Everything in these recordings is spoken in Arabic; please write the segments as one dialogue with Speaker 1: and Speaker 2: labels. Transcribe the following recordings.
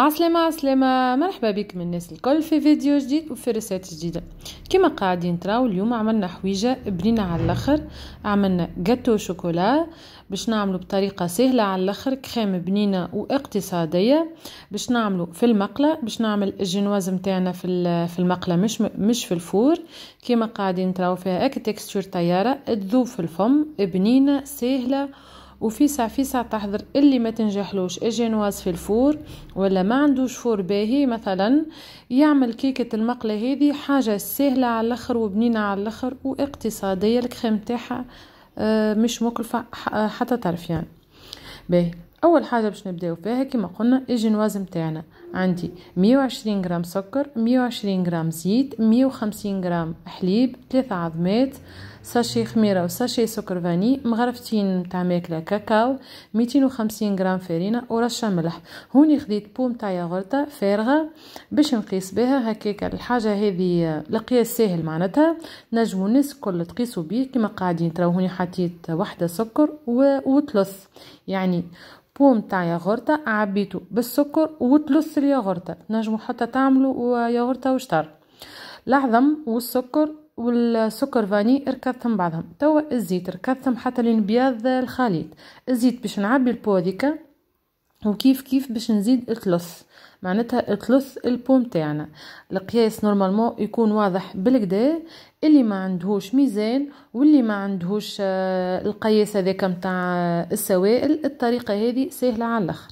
Speaker 1: عسلامة عسلامة مرحبا بكم الناس الكل في فيديو جديد وفي رسالة جديدة كما قاعدين تراو اليوم عملنا حويجة بنينة على الاخر عملنا جاتو شوكولا باش نعملو بطريقة سهلة على الاخر كريم بنينة واقتصادية باش نعملو في المقلة باش نعمل الجنواز متاعنا في في المقلة مش مش في الفور كما قاعدين تراو فيها اك تكستور طيارة تذوب في الفم بنينة سهلة وفيسع فيسع تحضر اللي ما تنجحلوش الجينواز في الفور ولا ما عندوش فور باهي مثلا يعمل كيكة المقلة هذه حاجة سهلة على الاخر وبنينة على الاخر واقتصادية الكريم تاعها آه، مش مكلفة آه، حتى طرف يعني باهي اول حاجه باش نبداو فيها كما قلنا الجينواز نتاعنا عندي 120 غرام سكر 120 غرام زيت 150 غرام حليب ثلاثه عظمات ساشي خميره وساشي سكر فاني مغرفتين تاع ماكله كاكاو 250 غرام فرينه ورشه ملح هوني خديت بوم تاع ياغورتا فارغه باش نقيس بها هكاك الحاجه هذه القياس ساهل معناتها نجمو الناس الكل تقيسوا بيه كما قاعدين تراو هوني حطيت وحده سكر و... وثلث يعني بوم تاع ياغورتا عبيتو بالسكر وتلص الياغورتا نجمو حتى تعملو ياغورتا وشطر العظم والسكر والسكر فاني ركضتهم بعضهم توا الزيت ركضتهم حتى لين بياض الخليط الزيت باش نعبي البو هذيكا وكيف كيف باش نزيد الثلث معناتها ثلث البوم تاعنا القياس نورمالمون يكون واضح بالكدا اللي ما عندهوش ميزان واللي ما عندهوش آه، القياس هذاك متاع آه، السوائل الطريقه هذه سهله على الاخر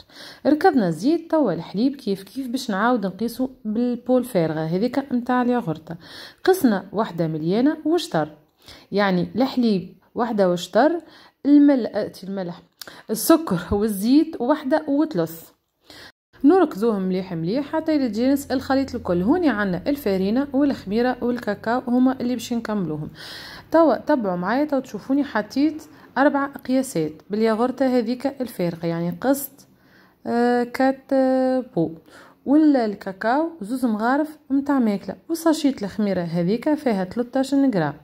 Speaker 1: ركبنا الزيت توا الحليب كيف كيف باش نعاود نقيسو بالبول فارغه هذيك متاع الياغورت قسنا وحده مليانه وشطر يعني الحليب وحده وشطر الملح آه، الملح السكر والزيت وحده وثلث نركزوه مليح مليح حتى يلي الخليط الكل هوني عندنا الفارينة والخميرة والكاكاو هما اللي باش نكملوهم توا تبعوا معايا توا تشوفوني حطيت أربع قياسات بالياغورتة هذيك الفارقة يعني قصت آه كات آه، بو ولا الكاكاو زوز مغارف متاع ماكلة وصاشيت الخميرة هذيك فيها 13 جرام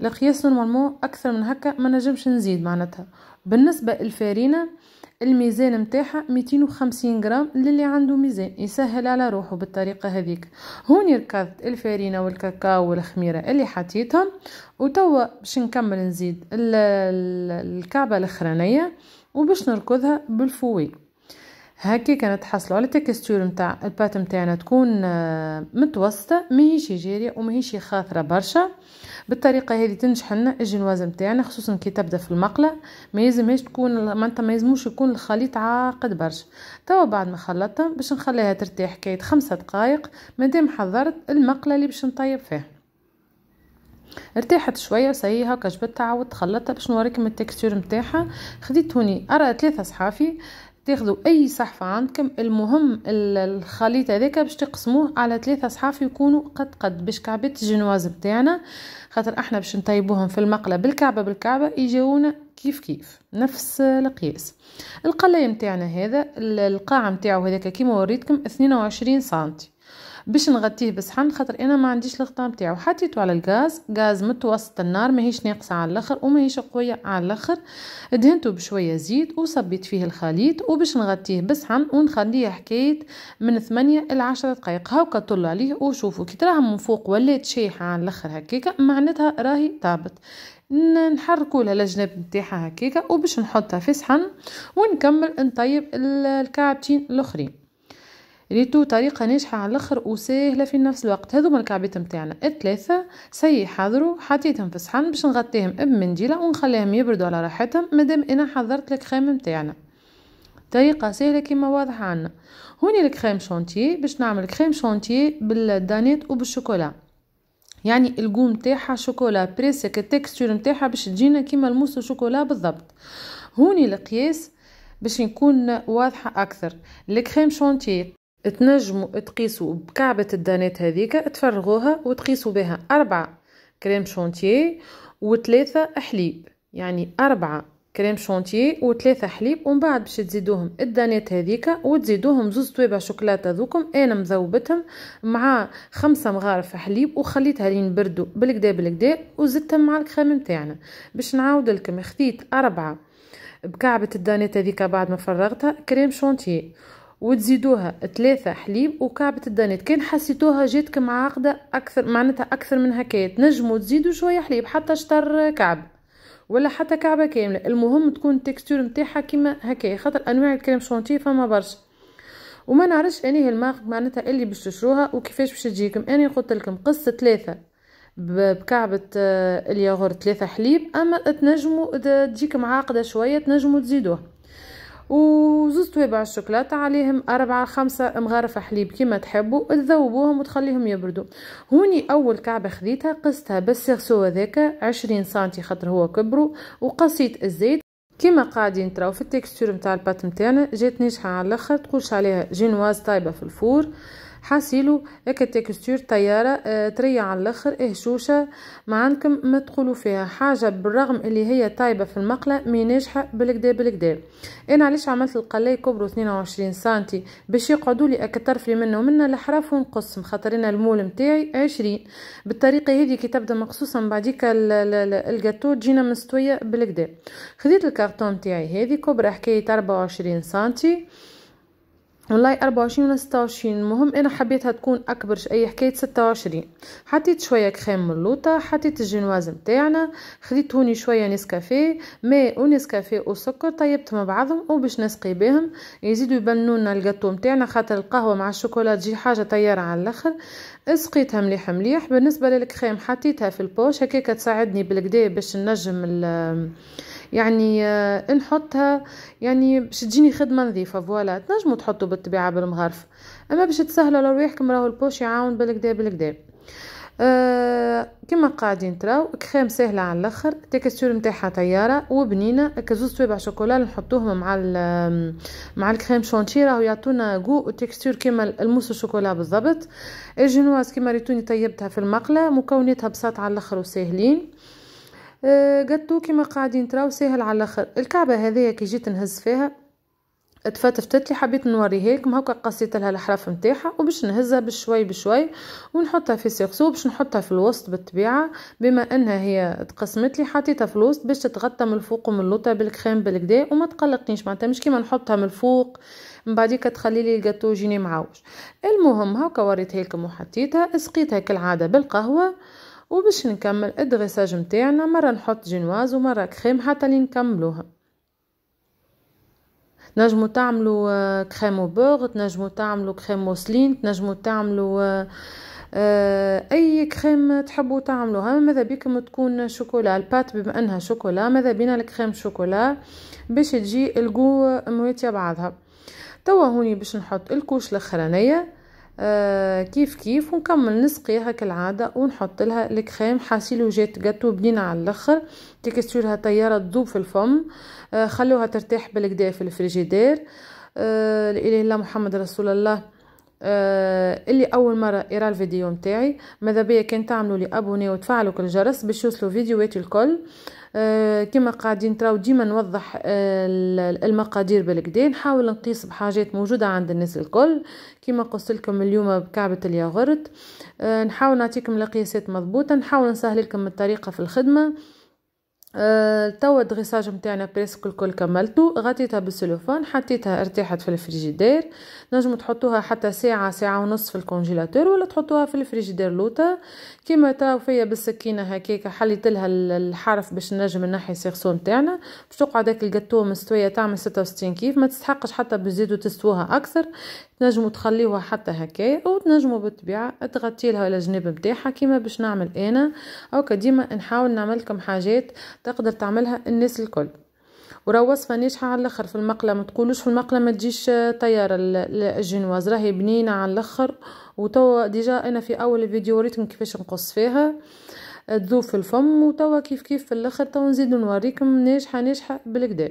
Speaker 1: القياس نورمالمون أكثر من هكا ما نجمش نزيد معناتها بالنسبة الفارينة الميزان متاعها 250 غرام للي عنده ميزان يسهل على روحه بالطريقه هذيك هوني ركضت الفارينه والكاكاو والخميره اللي حطيتهم وتوا باش نكمل نزيد الكعبه الاخرانيه وباش نركضها بالفوي كانت حصلوا على التكستور نتاع البات نتاعنا تكون آه، متوسطه ماهيش جاريه وماهيش خاثره برشا بالطريقه هذه تنجح لنا الجنواز نتاعنا خصوصا كي تبدا في المقله ما يلزمهاش تكون معناتها ما يلزموش يكون الخليط عاقد برشا توا بعد ما خلطتها باش نخليها ترتاح حكايه خمسة دقائق مادام حضرت المقله اللي باش نطيب فيها ارتاحت شويه سي هكا جبتها عاودت خلطتها باش نوريكم التكستور نتاعها خديت هوني ارى ثلاثه صحافي تاخذوا اي صحفه عندكم المهم الخليط هذاك باش تقسموه على ثلاثه صحاف يكونوا قد قد باش كعبه الجنواز بتاعنا خاطر احنا باش نطيبوهم في المقله بالكعبه بالكعبه يجيونا كيف كيف نفس القياس القلاية نتاعنا هذا القاع نتاعو هذاك كيما وريتكم 22 سنتي باش نغطيه بصحن خاطر انا ما عنديش الغطاء نتاعو حطيتو على الغاز غاز متوسط النار ماهيش ناقصه على الاخر وماهيش قويه على الاخر دهنته بشويه زيت وصبيت فيه الخليط وباش نغطيه بصحن ونخليه حكايه من 8 ل 10 دقائق هاكا طلوا عليه وشوفوا كي تراها من فوق ولات شايحه على الاخر هكاكا معناتها راهي طابت نحركوا لها الجناب نتاعها هكاكا وباش نحطها في صحن ونكمل نطيب الكعبتين الاخرين ريتو طريقة ناجحة على الاخر وسهلة في نفس الوقت هذوما الكعبات متاعنا الثلاثة سي حضروا حطيتهم في صحن باش نغطيهم بمنديلة ونخليهم يبردوا على راحتهم مادام انا حضرت الكريم متاعنا طريقة سهلة كيما واضحة عنا هوني الكريم شونتيي باش نعمل كريم شونتيي بالدانيت وبالشوكولا يعني القوم تاعها شوكولا بريسك التكستور نتاعها باش تجينا كيما الموس شوكولا بالضبط هوني القياس باش نكون واضحه اكثر الكريم شونتيي تنجموا تقيسوا بكعبة الدانات هذيك تفرغوها وتقيسوا بها أربعة كريم شونتيه وثلاثة حليب يعني أربعة كريم شونتيه وثلاثة حليب ومن بعد باش تزيدوهم الدانات هذيك وتزيدوهم زوز طويبة شوكولاتة ذوكم أنا مذوبتهم مع خمسة مغارف حليب وخليتها لين بردو بالكدا بالكدا وزدتهم مع الكريم نتاعنا باش نعاودلكم خديت أربعة بكعبة الدانات هذيك بعد ما فرغتها كريم شونتيه وتزيدوها ثلاثة حليب وكعبة الدانيت كان حسيتوها جاتكم عاقدة أكثر معناتها أكثر من هكاية تنجمو تزيدو شوية حليب حتى شطر كعب ولا حتى كعبة كاملة المهم تكون التكستور متاعها كيما هكايا خاطر أنواع الكريم شونتي فما برشا وما نعرفش اني هي المارك معناتها اللي باش تشروها وكيفاش باش تجيكم انا قلت لكم قص ثلاثه بكعبة آه، الياغورت ثلاثة حليب اما تنجمو تجيكم عاقدة شوية تنجمو تزيدوها وزوز توابع الشوكولاته عليهم أربعة خمسة مغارف حليب كيما تحبوا تذوبوهم وتخليهم يبردوا هوني أول كعبة خذيتها قستها بالسيرسو هذاك عشرين سنتي خاطر هو كبرو وقصيت الزيت كيما قاعدين تراو في التكستور متاع البات متاعنا جات ناجحه على الاخر تقولش عليها جينواز طايبه في الفور حاسيلو هكا تكستور طيارة اه طرية على الاخر هشوشة ما عندكم ما تقولوا فيها حاجة بالرغم اللي هي طايبة في المقلة مي ناجحة بالكدا بالكدا انا علاش عملت القلاي كبروا 22 سنتي باش يقعدوا لي اكترف لي منه ومنا الحراف ونقص خاطرنا المول متاعي 20 بالطريقة هذه كي تبدا مقصوصة من بعديك الجاتو تجينا مستوية بالكدا خديت الكارتون متاعي هذه كبرى حكاية 24 سنتي والله 24 ولا 26 المهم انا حبيتها تكون اكبر اي حكايه 26 حطيت شويه كريم من اللوطه حطيت الجينواز نتاعنا خديت هوني شويه نسكافيه ماء ونسكافيه وسكر طيبتهم بعضهم وباش نسقي بهم يزيدوا يبنوا لنا الجاتو نتاعنا خاطر القهوه مع الشوكولا تجي حاجه طياره على الاخر سقيتها مليح مليح بالنسبه للكريم حطيتها في البوش هكاك تساعدني بالكدا باش نجم يعني آه، نحطها يعني باش تجيني خدمه نظيفه فوالا تنجموا تحطوا بالطبيعه بالمغرف اما باش تسهلوا على رويحكم راهو البوش يعاون بالكدا بالكدا آه كما قاعدين تراو كريم سهلة على الاخر تكستور نتاعها طيارة وبنينة كزوز صوابع شوكولا نحطوهم مع مع الكريم شونتي راهو يعطونا جو وتكستور كيما الموس الشوكولا بالضبط الجنواز كيما ريتوني طيبتها في المقلة مكوناتها بساط على الاخر وساهلين آه، قدو كيما قاعدين تراو سهل على الاخر الكعبه هذه كي جيت نهز فيها تفتفتت لي حبيت نوريها لكم هكا قصيت لها الاحراف نتاعها وباش نهزها بشوي بشوي ونحطها في سيرسو باش نحطها في الوسط بالطبيعه بما انها هي تقسمت لي حطيتها في الوسط باش تتغطى من الفوق ومن اللوطه بالكريم بالكدا وما تقلقنيش معناتها مش كيما نحطها من الفوق من بعديك تخلي لي الجاتو يجيني معوج المهم هكا وريتها لكم وحطيتها سقيتها كالعاده بالقهوه وباش نكمل الدغيساج متاعنا مرة نحط جينواز ومرة كريم حتى لين نكملوها تنجمو تعملو آه، كريم بوغ تنجمو تعملو كريم موسلين تنجمو تعملو آه، آه، اي كريم تحبوا تعملوها ماذا بكم تكون شوكولا البات بما انها شوكولا ماذا بينا الكريم شوكولا باش تجي الجو مواتيه بعضها توا هوني باش نحط الكوش الاخرانيه آه، كيف كيف ونكمل نسقيها كالعادة ونحط لها الكريم حاسيلو جات جاتو بنينة على الاخر تكستورها طيارة تذوب في الفم آه، خلوها ترتاح بالكدا في الفريجيدير آه، الاله الله محمد رسول الله اللي اول مره يرى الفيديو متاعي ماذا بيا كان تعملوا لي ابوني وتفعلوا الجرس باش يوصلوا فيديوهاتي الكل آه، كما قاعدين تراو ديما نوضح آه، المقادير بالكدا نحاول نقيس بحاجات موجوده عند الناس الكل كما قلت لكم اليوم بكعبه الياغورت آه، نحاول نعطيكم القياسات مضبوطه نحاول نسهل لكم الطريقه في الخدمه أه، توا الدغيساج نتاعنا بريسك الكل كملته غطيتها بالسلوفان حطيتها ارتاحت في الفريجيدير نجم تحطوها حتى ساعة ساعة ونص في الكونجيلاتور ولا تحطوها في الفريجيدير لوطا كيما تراو فيا بالسكينة هكاك حليت لها الحرف باش نجم نحي السيغسو نتاعنا باش تقعد هاك القطوة مستوية تعمل ستة وستين كيف ما تستحقش حتى بزيدو تستوها أكثر تنجموا تخليوها حتى هكايا وتنجموا بالطبيعه تغطي لها على نتاعها كيما باش نعمل انا او ديما نحاول نعمل لكم حاجات تقدر تعملها الناس الكل وراه وصفه ناجحه على الاخر في المقله ما تقولوش في المقله ما تجيش طياره الجينواز راهي بنينه على الاخر وتوا ديجا انا في اول الفيديو وريتكم كيفاش نقص فيها تذوب في الفم وتوا كيف كيف في الاخر توا نزيد نوريكم ناجحه ناجحه بالكدا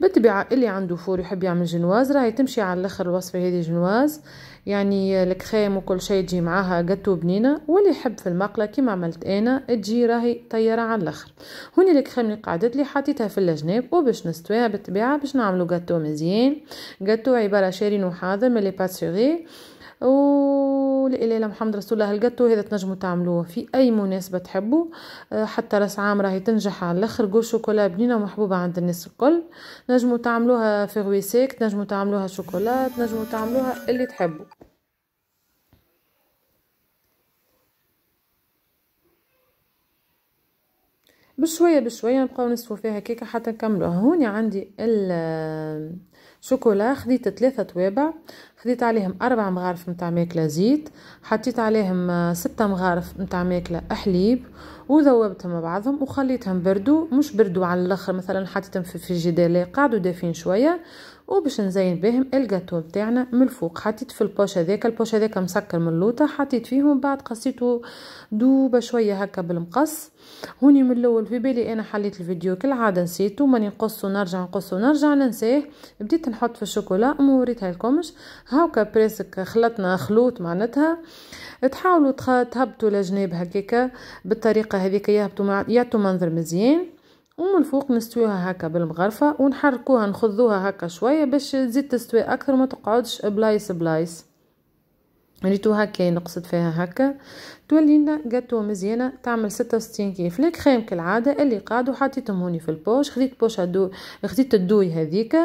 Speaker 1: بالطبيعه اللي عنده فور يحب يعمل جنواز راهي تمشي على الاخر الوصفه هذه جنواز يعني الكريم وكل شيء تجي معاها جاتو بنينه واللي يحب في المقله كيما عملت انا تجي راهي طياره على الاخر هوني الكريم اللي قعدت لي حطيتها في الجناب وباش نستويها بالطبيعه باش نعملو جاتو مزيان جاتو عباره شارين وحاضر من لي باتسوري ولا اله الا محمد رسول الله الجاتو هذا تنجموا تعملوه في اي مناسبه تحبوا آه، حتى راس عام راهي تنجح على الاخر جو شوكولا بنينه ومحبوبه عند الناس الكل نجموا تعملوها في غويسيك نجموا تعملوها شوكولا نجموا تعملوها اللي تحبوا بشويه بشويه نبقاو نصفو فيها كيكه حتى نكملوها هوني عندي ال شوكولا خديت ثلاثة توابع خديت عليهم أربع مغارف متاع ماكلة زيت حطيت عليهم آه، ستة مغارف متاع ماكلة حليب وذوبتهم مع بعضهم وخليتهم بردو مش بردو على الاخر مثلا حطيتهم في الجدالة قعدوا دافين شويه وباش نزين بهم الجاتو بتاعنا من الفوق حطيت في البوش هذاك البوش هذاك مسكر من اللوطه حطيت فيه ومن بعد قصيته دوبه شويه هكا بالمقص هوني من الاول في بالي انا حليت الفيديو كالعاده نسيته ماني نقص ونرجع نقص ونرجع ننساه بديت نحط في الشوكولا وما وريتها لكمش هاكا بريسك خلطنا خلوط معناتها تحاولوا تهبطوا لجناب هكاكا بالطريقه هذيك يهبطوا يعطوا منظر مزيان ومن الفوق نستويها هكا بالمغرفه ونحركوها نخذوها هكا شويه باش تزيد تستوي اكثر ما تقعدش بلايص بلايص ريتو هكا نقصد فيها هكا تولي لنا جاتو مزيانه تعمل 66 كيف لك خيم كالعاده اللي قعدوا حطيتهم هوني في البوش خديت بوشه دو خديت الدوي هذيك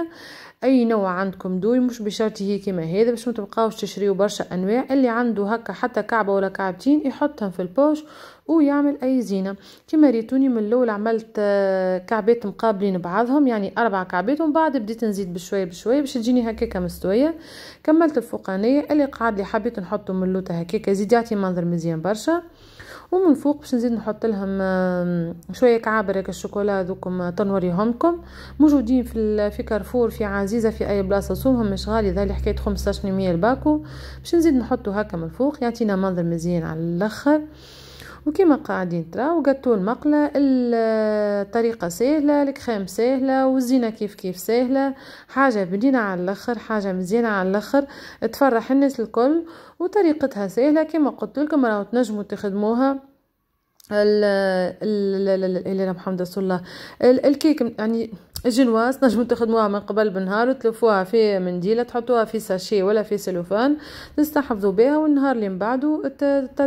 Speaker 1: اي نوع عندكم دوي مش بشرط هي كيما هذا باش ما تبقاوش تشريو برشا انواع اللي عنده هكا حتى كعبه ولا كعبتين يحطهم في البوش ويعمل اي زينه كيما ريتوني من الاول عملت آه، كعبات مقابلين بعضهم يعني اربع كعبات ومن بعد بديت نزيد بشويه بشويه باش تجيني هكاكا مستويه كملت الفوقانيه اللي قعد لي حبيت نحطه من اللوطه هكاكا زيد يعطي منظر مزيان برشا برشا ومن فوق باش نزيد نحط لهم شويه كعابر هكا الشوكولا ذوكم آه، تنوريهمكم موجودين في في كارفور في عزيزه في اي بلاصه سومهم مش غالي ذا حكايه 15 الباكو باش نزيد نحطو هكا من فوق يعطينا منظر مزيان على الاخر وكما قاعدين تراو قطو المقلة الطريقة سهلة الكريم سهلة والزينة كيف كيف سهلة حاجة بدينا على الاخر حاجة مزيانة على الاخر تفرح الناس الكل وطريقتها سهلة كما قلت لكم راهو تنجموا تخدموها ال ال ال ال ال ال ال ال ال ال ال الكيك يعني الجنواس تنجمو تخدموها من قبل بالنهار وتلفوها في منديلة تحطوها في ساشي ولا في سيلوفان تستحفظوا بها والنهار اللي من بعده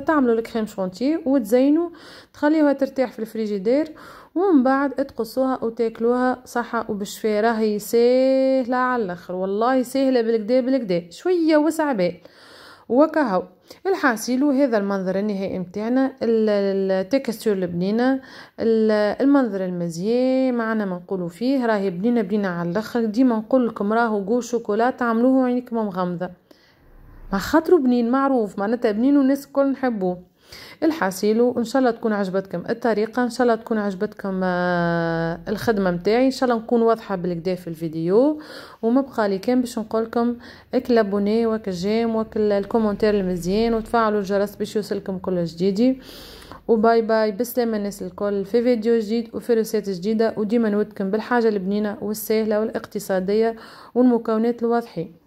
Speaker 1: تعملوا الكريم شونتي وتزينوا تخليوها ترتاح في الفريجيدير ومن بعد تقصوها وتاكلوها صحة وبشفاء راهي ساهلة على الاخر والله ساهلة بالكدا بالكدا شوية وسع بال وكهو الحاصل هذا المنظر النهائي متاعنا التكستور البنينه المنظر المزيان معنا ما نقولوا فيه راهي بنينه بنينه على الاخر ديما نقول لكم راهو جو شوكولاتة عملوه عينكم مغمضه مع خاطر بنين معروف معناتها بنين والناس الكل نحبوه الحاصل وان شاء الله تكون عجبتكم الطريقه ان شاء الله تكون عجبتكم آه، الخدمه متاعي ان شاء الله نكون واضحه بالكدا في الفيديو وما بقى لي كان باش نقول لكم اكل ابوني وك جيم وك الكومونتير المزيان وتفعلوا الجرس باش يوصلكم كل جديدي وباي باي بسلامة الناس الكل في فيديو جديد وفي روسات جديدة وديما نودكم بالحاجة البنينة والسهلة والاقتصادية والمكونات الواضحة